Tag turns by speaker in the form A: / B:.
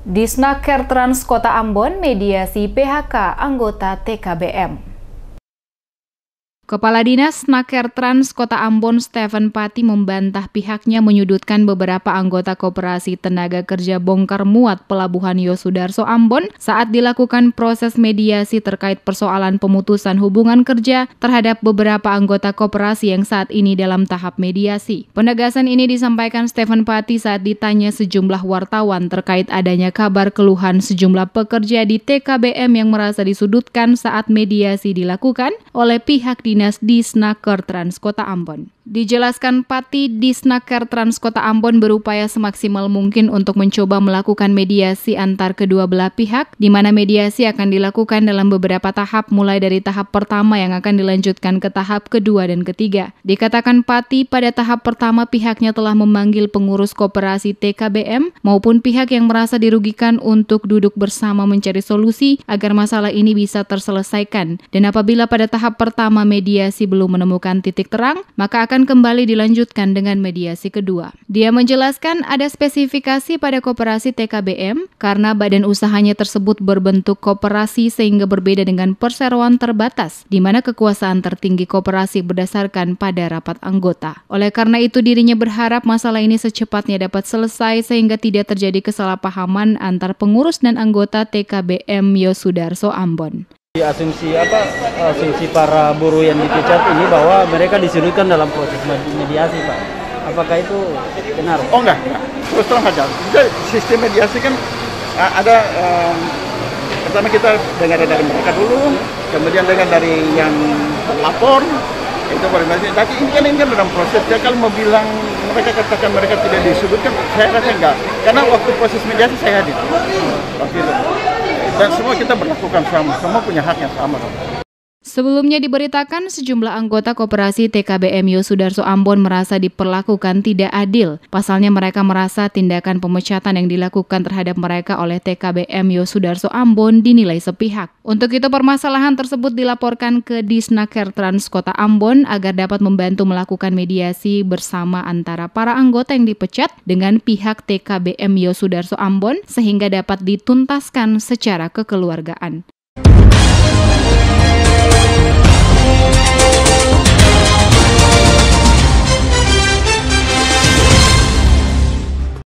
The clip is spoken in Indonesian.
A: Di Trans Kota Ambon, mediasi PHK anggota TKBM. Kepala Dinas Naker Trans Kota Ambon Stephen Pati membantah pihaknya menyudutkan beberapa anggota Koperasi Tenaga Kerja Bongkar Muat Pelabuhan Yosudarso Ambon saat dilakukan proses mediasi terkait persoalan pemutusan hubungan kerja terhadap beberapa anggota koperasi yang saat ini dalam tahap mediasi. Penegasan ini disampaikan Stephen Pati saat ditanya sejumlah wartawan terkait adanya kabar keluhan sejumlah pekerja di TKBM yang merasa disudutkan saat mediasi dilakukan oleh pihak dinas dinas di Snaker Trans Kota Ambon. Dijelaskan Pati Disnaker Trans Kota Ambon berupaya semaksimal mungkin untuk mencoba melakukan mediasi antar kedua belah pihak, di mana mediasi akan dilakukan dalam beberapa tahap mulai dari tahap pertama yang akan dilanjutkan ke tahap kedua dan ketiga. Dikatakan Pati, pada tahap pertama pihaknya telah memanggil pengurus kooperasi TKBM maupun pihak yang merasa dirugikan untuk duduk bersama mencari solusi agar masalah ini bisa terselesaikan. Dan apabila pada tahap pertama mediasi belum menemukan titik terang, maka akan akan kembali dilanjutkan dengan mediasi kedua. Dia menjelaskan ada spesifikasi pada kooperasi TKBM karena badan usahanya tersebut berbentuk kooperasi sehingga berbeda dengan perseroan terbatas di mana kekuasaan tertinggi kooperasi berdasarkan pada rapat anggota. Oleh karena itu dirinya berharap masalah ini secepatnya dapat selesai sehingga tidak terjadi kesalahpahaman antar pengurus dan anggota TKBM Yosudarso Ambon.
B: Di asumsi apa asumsi para buruh yang dipecat ini bahwa mereka disudutkan dalam proses mediasi pak. Apakah itu benar? Oh enggak, enggak. terus terang saja. Jadi sistem mediasi kan ada um, pertama kita dengar dari mereka dulu, kemudian dengar dari yang lapor itu koordinasi. Tapi ini kan ini kan dalam proses. Ya kalau mau bilang mereka katakan mereka tidak disudutkan, saya rasa enggak. Karena waktu proses mediasi saya hadir. Waktu itu dan semua kita berlakukan sama, semua punya hak yang sama.
A: Sebelumnya diberitakan sejumlah anggota koperasi TKBMU Sudarso Ambon merasa diperlakukan tidak adil. Pasalnya mereka merasa tindakan pemecatan yang dilakukan terhadap mereka oleh TKBMU Sudarso Ambon dinilai sepihak. Untuk itu permasalahan tersebut dilaporkan ke Disnaker Trans Kota Ambon agar dapat membantu melakukan mediasi bersama antara para anggota yang dipecat dengan pihak TKBMU Sudarso Ambon sehingga dapat dituntaskan secara kekeluargaan. Thank you.